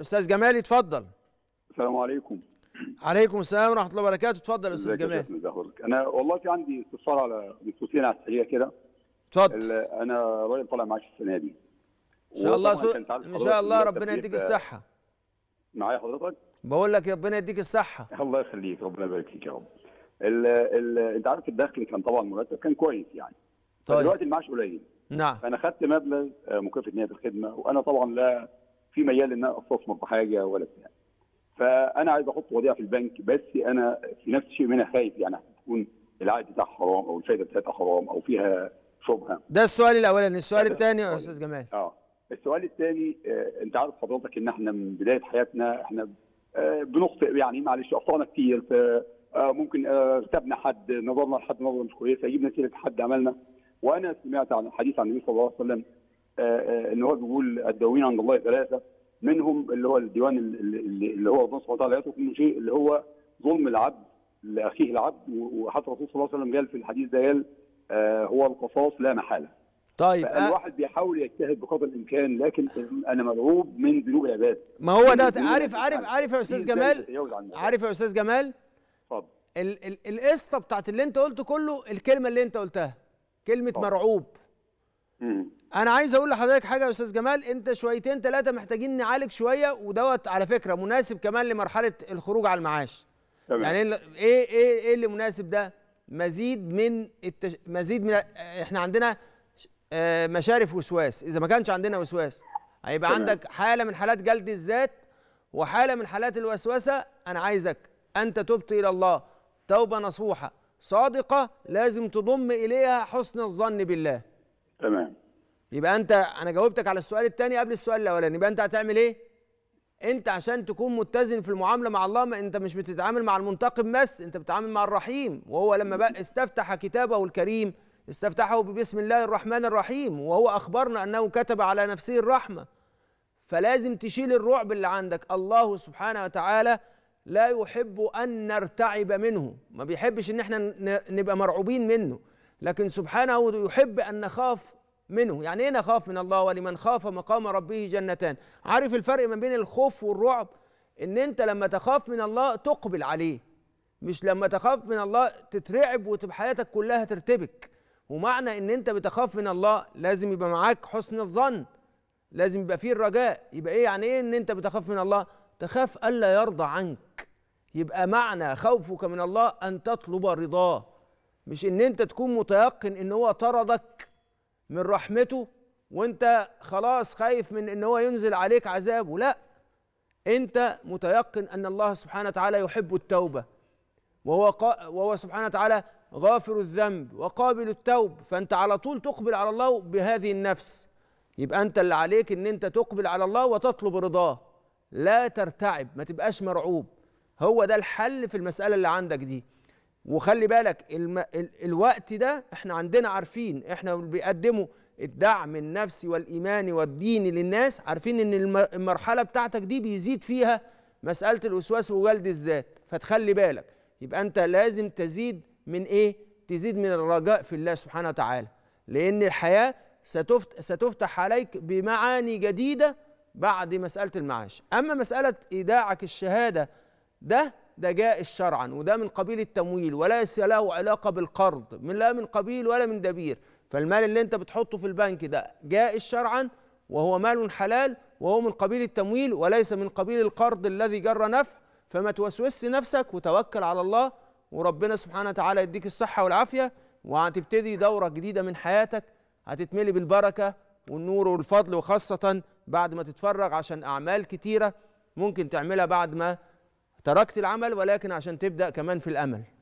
استاذ جمال اتفضل السلام عليكم عليكم السلام ورحمه الله وبركاته اتفضل يا استاذ جمال انا والله في عندي استفسار على بخصوصين على السريع كده اتفضل انا راجل طالع معاش السنه دي ان شاء الله سو... ان شاء الله ربنا يديك الصحه معايا حضرتك بقول لك ربنا يديك الصحه الله يخليك ربنا يبارك فيك يا رب ال... ال... انت عارف الدخل كان طبعا مرتب كان كويس يعني طيب دلوقتي المعاش قليل نعم فانا خدت مبلغ آه، مكافاه نهايه الخدمه وانا طبعا لا في ميال ان انا استثمر بحاجه ولا بتاع فانا عايز احط وضيعه في البنك بس انا في نفس الشيء منها خايف يعني هتكون العائد بتاعها حرام او الفائده بتاعتها حرام او فيها شبهه ده السؤال الاولاني السؤال الثاني يا استاذ جمال اه السؤال الثاني آه انت عارف حضرتك ان احنا من بدايه حياتنا احنا آه بنخطئ يعني معلش اخطانا كتير في آه ممكن آه، ارتبنا حد نظرنا لحد نظره مش كويسه جبنا سيره حد عملنا وانا سمعت عن الحديث عن النبي صلى الله عليه وسلم ان آه، آه، هو بيقول الدوين عند الله ثلاثه منهم اللي هو الديوان اللي هو ربنا سبحانه وتعالى يترك منه شيء اللي هو ظلم العبد لاخيه العبد وحتى الرسول صلى الله عليه وسلم قال في الحديث ده قال آه، هو القصاص لا محاله. طيب الواحد بيحاول يجتهد بقدر الامكان لكن انا مرعوب من ذنوب العباد. ما هو ده عارف عارف عارف يا استاذ جمال عارف يا استاذ جمال اتفضل القصه بتاعت اللي انت قلته كله الكلمه اللي انت قلتها كلمه طب. مرعوب انا عايز اقول لحضرتك حاجه يا استاذ جمال انت شويتين ثلاثه محتاجين نعالج شويه ودوت على فكره مناسب كمان لمرحله الخروج على المعاش تمام. يعني ايه ايه ايه اللي مناسب ده مزيد من التش... مزيد من احنا عندنا آه، مشارف وسواس اذا ما كانش عندنا وسواس هيبقى طبعا. عندك حاله من حالات جلد الذات وحاله من حالات الوسوسه انا عايزك انت تبت الى الله توبه نصوحه صادقه لازم تضم اليها حسن الظن بالله تمام يبقى انت انا جاوبتك على السؤال الثاني قبل السؤال الاولاني يبقى انت هتعمل ايه انت عشان تكون متزن في المعامله مع الله ما انت مش بتتعامل مع المنتقم بس انت بتتعامل مع الرحيم وهو لما بقى استفتح كتابه الكريم استفتحه ببسم الله الرحمن الرحيم وهو اخبرنا انه كتب على نفسه الرحمه فلازم تشيل الرعب اللي عندك الله سبحانه وتعالى لا يحب ان نرتعب منه ما بيحبش ان احنا نبقى مرعوبين منه لكن سبحانه يحب أن نخاف منه يعني ايه نخاف من الله ولمن خاف مقام ربه جنتان عارف الفرق ما بين الخوف والرعب ان انت لما تخاف من الله تقبل عليه مش لما تخاف من الله تترعب وتبقى حياتك كلها ترتبك ومعنى ان انت بتخاف من الله لازم يبقى معاك حسن الظن لازم يبقى فيه الرجاء يبقى ايه يعني ايه ان انت بتخاف من الله تخاف الا يرضى عنك يبقى معنى خوفك من الله ان تطلب رضاه مش ان انت تكون متيقن ان هو طردك من رحمته وانت خلاص خايف من ان هو ينزل عليك عذابه لا انت متيقن ان الله سبحانه وتعالى يحب التوبه وهو قا... وهو سبحانه وتعالى غافر الذنب وقابل التوب فانت على طول تقبل على الله بهذه النفس يبقى انت اللي عليك ان انت تقبل على الله وتطلب رضاه لا ترتعب ما تبقاش مرعوب هو ده الحل في المساله اللي عندك دي وخلي بالك الم... ال... الوقت ده احنا عندنا عارفين احنا بيقدموا الدعم النفسي والايماني والديني للناس عارفين ان الم... المرحله بتاعتك دي بيزيد فيها مساله الوسواس وجلد الذات فتخلي بالك يبقى انت لازم تزيد من ايه تزيد من الرجاء في الله سبحانه وتعالى لان الحياه ستفت... ستفتح عليك بمعاني جديده بعد مساله المعاش اما مساله ايداعك الشهاده ده ده جائز شرعا وده من قبيل التمويل وليس له علاقة بالقرض من لا من قبيل ولا من دبير فالمال اللي انت بتحطه في البنك ده جائز شرعا وهو مال حلال وهو من قبيل التمويل وليس من قبيل القرض الذي جرى نفع فما توسوسش نفسك وتوكل على الله وربنا سبحانه وتعالى يديك الصحة والعافية وهتبتدي دورة جديدة من حياتك هتتملي بالبركة والنور والفضل وخاصة بعد ما تتفرغ عشان أعمال كتيرة ممكن تعملها بعد ما تركت العمل ولكن عشان تبدأ كمان في الأمل